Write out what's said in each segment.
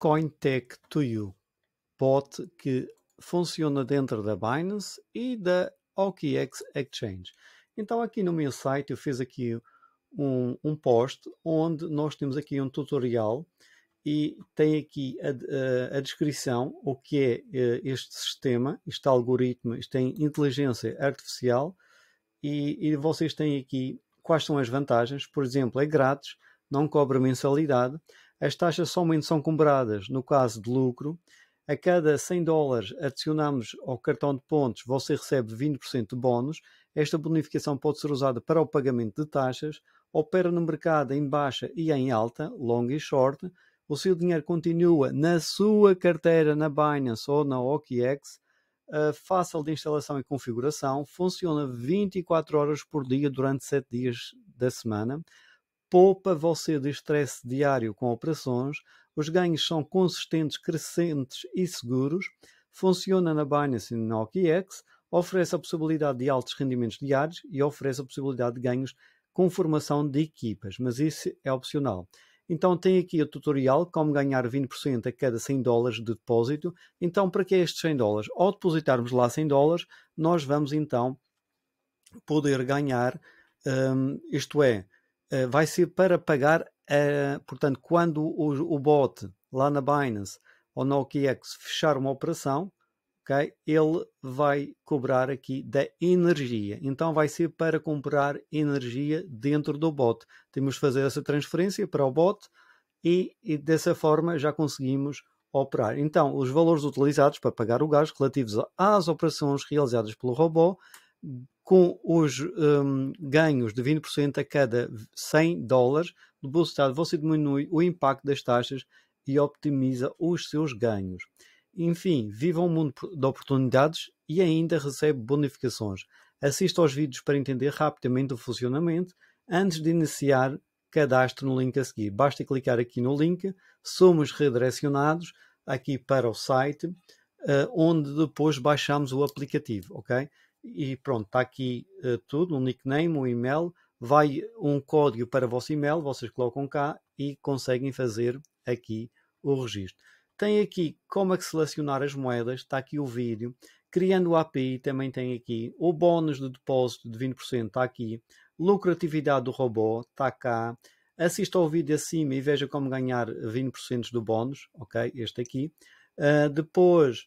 Cointech to You, bot que funciona dentro da Binance e da OKX Exchange. Então aqui no meu site eu fiz aqui um, um post onde nós temos aqui um tutorial e tem aqui a, a, a descrição o que é eh, este sistema, este algoritmo, isto tem é inteligência artificial e, e vocês têm aqui quais são as vantagens. Por exemplo, é grátis, não cobra mensalidade, as taxas somente são cobradas no caso de lucro. A cada 100 dólares adicionamos ao cartão de pontos, você recebe 20% de bónus. Esta bonificação pode ser usada para o pagamento de taxas. Opera no mercado em baixa e em alta, long e short. O seu dinheiro continua na sua carteira na Binance ou na OKX. Uh, fácil de instalação e configuração, funciona 24 horas por dia durante 7 dias da semana poupa você de estresse diário com operações, os ganhos são consistentes, crescentes e seguros, funciona na Binance e na OKX, oferece a possibilidade de altos rendimentos diários e oferece a possibilidade de ganhos com formação de equipas, mas isso é opcional. Então tem aqui o tutorial como ganhar 20% a cada 100 dólares de depósito. Então para que é estes 100 dólares? Ao depositarmos lá 100 dólares, nós vamos então poder ganhar, um, isto é, eh, vai ser para pagar, uh, portanto, quando o, o bot lá na Binance ou na OKX fechar uma operação, okay, ele vai cobrar aqui da energia. Então vai ser para comprar energia dentro do bot. Temos de fazer essa transferência para o bot e, e dessa forma já conseguimos operar. Então, os valores utilizados para pagar o gás relativos às operações realizadas pelo robô com os um, ganhos de 20% a cada 100 dólares do bolso Estado, você diminui o impacto das taxas e optimiza os seus ganhos. Enfim, viva um mundo de oportunidades e ainda recebe bonificações. Assista aos vídeos para entender rapidamente o funcionamento antes de iniciar cadastro no link a seguir. Basta clicar aqui no link, somos redirecionados aqui para o site, uh, onde depois baixamos o aplicativo, ok? E pronto, está aqui uh, tudo, um nickname, um e-mail, vai um código para o vosso e-mail, vocês colocam cá e conseguem fazer aqui o registro. Tem aqui como é que selecionar as moedas, está aqui o vídeo. Criando o API também tem aqui o bónus de depósito de 20%, está aqui. Lucratividade do robô, está cá. Assista ao vídeo acima e veja como ganhar 20% do bónus, ok? Este aqui. Uh, depois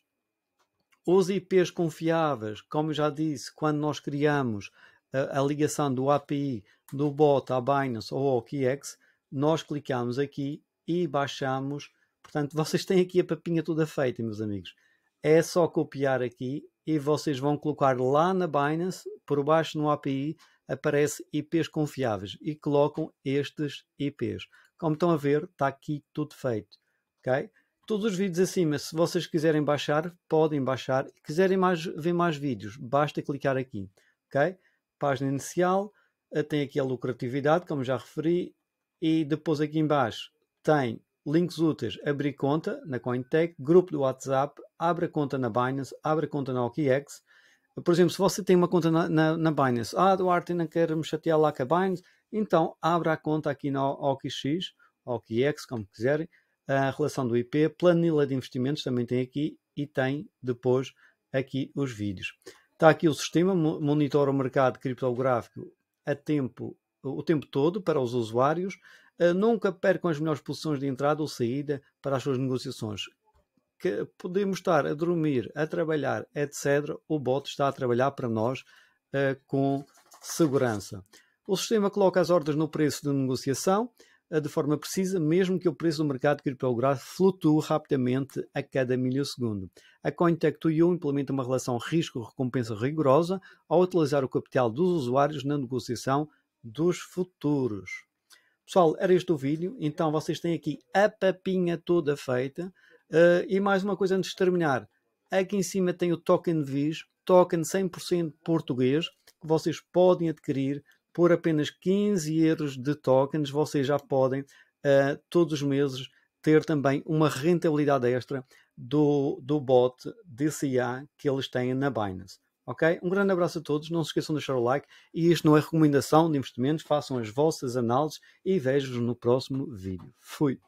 os IPs confiáveis, como eu já disse, quando nós criamos a, a ligação do API do bot à Binance ou ao QX, nós clicamos aqui e baixamos. Portanto, vocês têm aqui a papinha toda feita, meus amigos. É só copiar aqui e vocês vão colocar lá na Binance, por baixo no API, aparece IPs confiáveis e colocam estes IPs. Como estão a ver, está aqui tudo feito. Okay? todos os vídeos acima, se vocês quiserem baixar, podem baixar. Se quiserem mais, ver mais vídeos, basta clicar aqui. ok? Página inicial, eh, tem aqui a lucratividade, como já referi, e depois aqui embaixo tem links úteis, abrir conta na Cointech, grupo do WhatsApp, a conta na Binance, a conta na OKX. Por exemplo, se você tem uma conta na, na, na Binance, ah, Duarte, não quero me chatear lá com a Binance, então abra a conta aqui na OKX, OKX, como quiserem, a relação do IP, planilha de investimentos também tem aqui e tem depois aqui os vídeos. Está aqui o sistema, monitora o mercado criptográfico a tempo, o tempo todo para os usuários. Eh, nunca percam as melhores posições de entrada ou saída para as suas negociações. Que podemos estar a dormir, a trabalhar, etc. O bot está a trabalhar para nós eh, com segurança. O sistema coloca as ordens no preço de negociação eh, de forma precisa, mesmo que o preço do mercado criptográfico flutue rapidamente a cada milissegundo. A Cointech 2U implementa uma relação risco-recompensa rigorosa ao utilizar o capital dos usuários na negociação dos futuros. Pessoal, era este o vídeo. Então vocês têm aqui a papinha toda feita. Uh, e mais uma coisa antes de terminar. Aqui em cima tem o token VIS, token 100% português, que vocês podem adquirir por apenas 15 euros de tokens, vocês já podem uh, todos os meses ter também uma rentabilidade extra do, do bot DCA que eles têm na Binance. Ok? Um grande abraço a todos, não se esqueçam de deixar o like e isto não é recomendação de investimentos, façam as vossas análises e vejo-vos no próximo vídeo. Fui!